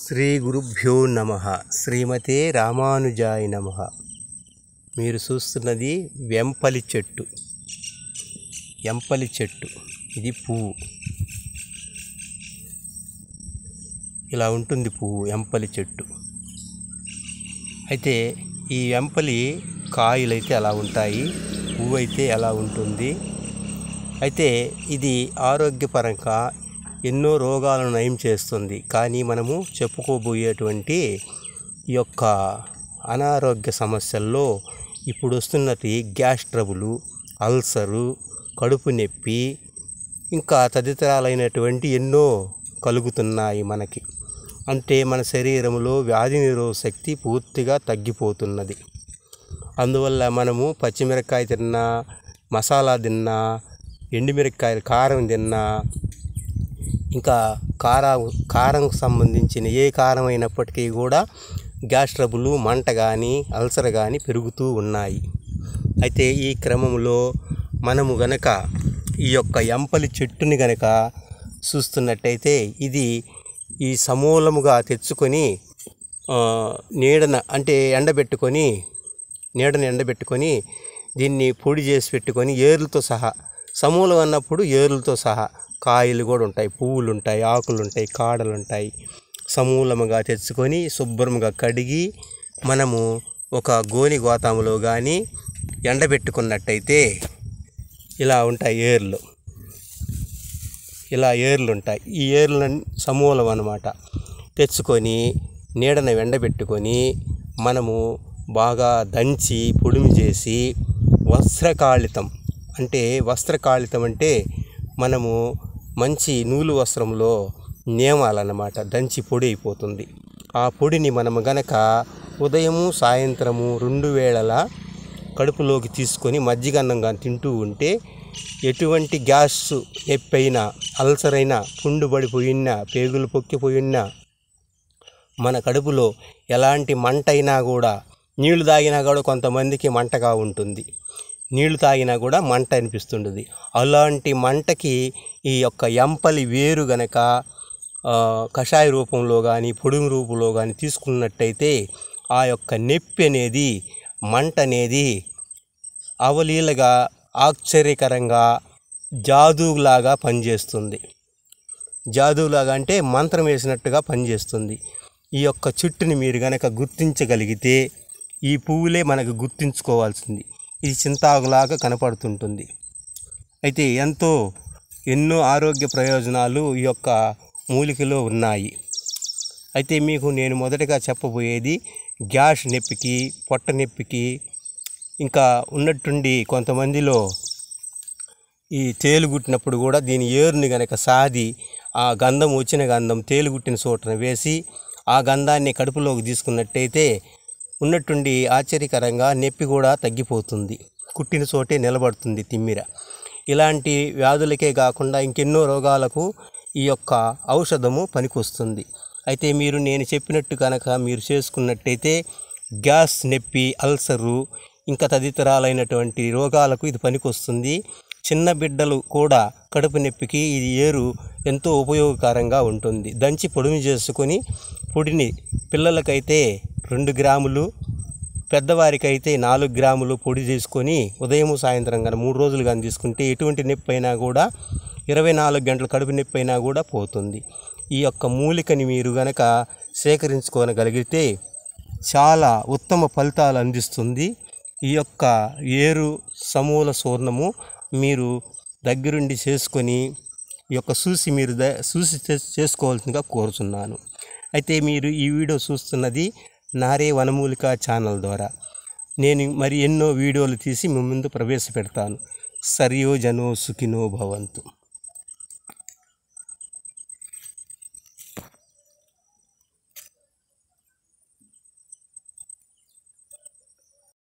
శ్రీ గురుభ్యో నమ శ్రీమతే రామానుజాయ నమ మీరు చూస్తున్నది వెంపలి చెట్టు ఎంపలి చెట్టు ఇది పువ్వు ఇలా ఉంటుంది పువ్వు ఎంపలి చెట్టు అయితే ఈ ఎంపలి కాయలు అయితే అలా ఉంటాయి పువ్వు అయితే ఎలా ఉంటుంది అయితే ఇది ఆరోగ్యపరంగా ఎన్నో రోగాలను నయం చేస్తుంది కానీ మనము చెప్పుకోబోయేటువంటి ఈ యొక్క అనారోగ్య సమస్యల్లో ఇప్పుడు వస్తున్నది గ్యాస్ ట్రబులు అల్సరు కడుపు నొప్పి ఇంకా తదితరాలైనటువంటి ఎన్నో కలుగుతున్నాయి మనకి అంటే మన శరీరంలో వ్యాధి నిరోధ శక్తి పూర్తిగా తగ్గిపోతున్నది అందువల్ల మనము పచ్చిమిరకాయ తిన్నా మసాలా తిన్నా ఎండుమిరకాయలు కారం తిన్నా ఇంకా కార కారంకు సంబంధించిన ఏ కారం అయినప్పటికీ కూడా గ్యాస్ ట్రబులు మంట కానీ అల్సర్ కానీ పెరుగుతూ ఉన్నాయి అయితే ఈ క్రమంలో మనము గనక ఈ యొక్క ఎంపలి చెట్టుని గనక చూస్తున్నట్టయితే ఇది ఈ సమూలముగా తెచ్చుకొని నీడన అంటే ఎండబెట్టుకొని నీడను ఎండబెట్టుకొని దీన్ని పొడి చేసి పెట్టుకొని ఏర్లతో సహా సమూలం అన్నప్పుడు ఏరులతో సహా కాయలు కూడా ఉంటాయి పువ్వులు ఉంటాయి ఆకులు ఉంటాయి కాడలు ఉంటాయి సమూలముగా తెచ్చుకొని శుభ్రంగా కడిగి మనము ఒక గోని గోతాములో కానీ ఎండబెట్టుకున్నట్టయితే ఇలా ఉంటాయి ఏర్లు ఇలా ఏర్లు ఉంటాయి ఈ ఏర్లు సమూలం అన్నమాట తెచ్చుకొని నీడన ఎండబెట్టుకొని మనము బాగా దంచి పొడిమి చేసి వస్త్రకాళితం అంటే వస్త్రకాళితం అంటే మనము మంచి నూలు వస్త్రంలో నేమాలన్నమాట దంచి పొడి అయిపోతుంది ఆ పొడిని మనము గనక ఉదయము సాయంత్రము రెండు వేళల కడుపులోకి తీసుకొని మజ్జిగన్నంగా తింటూ ఉంటే ఎటువంటి గ్యాస్ నొప్పి అల్సర్ అయినా పుండు పడిపోయినా పేగులు పొక్కిపోయినా మన కడుపులో ఎలాంటి మంట అయినా కూడా నీళ్లు తాగినా కూడా కొంతమందికి మంటగా ఉంటుంది నీళ్లు తాగినా కూడా మంట అనిపిస్తుండేది అలాంటి మంటకి ఈ యొక్క ఎంపలి వేరు గనక కషాయ రూపంలో కానీ పొడుగు రూపంలో కానీ తీసుకున్నట్టయితే ఆ యొక్క నొప్పి అనేది మంట అనేది అవలీలగా ఆశ్చర్యకరంగా జాదులాగా పనిచేస్తుంది జాదువులాగా అంటే మంత్రం వేసినట్టుగా పనిచేస్తుంది ఈ యొక్క చెట్టుని మీరు గనక గుర్తించగలిగితే ఈ పువ్వులే మనకు గుర్తుంచుకోవాల్సింది ఇది చింతాగులాగా కనపడుతుంటుంది అయితే ఎంతో ఎన్నో ఆరోగ్య ప్రయోజనాలు ఈ యొక్క మూలికలో ఉన్నాయి అయితే మీకు నేను మొదటగా చెప్పబోయేది గ్యాస్ నొప్పికి పొట్ట నొప్పికి ఇంకా ఉన్నట్టుండి కొంతమందిలో ఈ తేలుగుట్టినప్పుడు కూడా దీని ఏరుని గనక సాది ఆ గంధం వచ్చిన గంధం తేలుగుట్టిన చోటన వేసి ఆ గంధాన్ని కడుపులోకి తీసుకున్నట్టయితే ఉన్నట్టుండి ఆశ్చర్యకరంగా నొప్పి కూడా తగ్గిపోతుంది కుట్టిన చోటే నిలబడుతుంది తిమ్మిర ఇలాంటి వ్యాధులకే కాకుండా ఇంకెన్నో రోగాలకు ఈ యొక్క ఔషధము పనికొస్తుంది అయితే మీరు నేను చెప్పినట్టు కనుక మీరు చేసుకున్నట్టయితే గ్యాస్ నొప్పి అల్సరు ఇంకా తదితరాలైనటువంటి రోగాలకు ఇది పనికొస్తుంది చిన్న బిడ్డలు కూడా కడుపు నొప్పికి ఇది ఏరు ఎంతో ఉపయోగకరంగా ఉంటుంది దంచి పొడిని చేసుకొని పొడిని పిల్లలకైతే రెండు గ్రాములు పెద్దవారికి అయితే నాలుగు గ్రాములు పొడి చేసుకొని ఉదయం సాయంత్రం కానీ మూడు రోజులు కానీ తీసుకుంటే ఎటువంటి నొప్పి అయినా కూడా ఇరవై నాలుగు గంటల కడుపు నొప్పి అయినా కూడా పోతుంది ఈ యొక్క మూలికని మీరు గనక సేకరించుకోనగలిగితే చాలా ఉత్తమ ఫలితాలు అందిస్తుంది ఈ యొక్క ఏరు సమూల సూర్ణము మీరు దగ్గరుండి చేసుకొని ఈ యొక్క చూసి మీరు చూసి చేసుకోవాల్సిందిగా కోరుతున్నాను అయితే మీరు ఈ వీడియో చూస్తున్నది నారే వనమూలిక ఛానల్ ద్వారా నేను మరి ఎన్నో వీడియోలు తీసి మీ ముందు ప్రవేశపెడతాను సరియో జనో సుఖినో భవంతు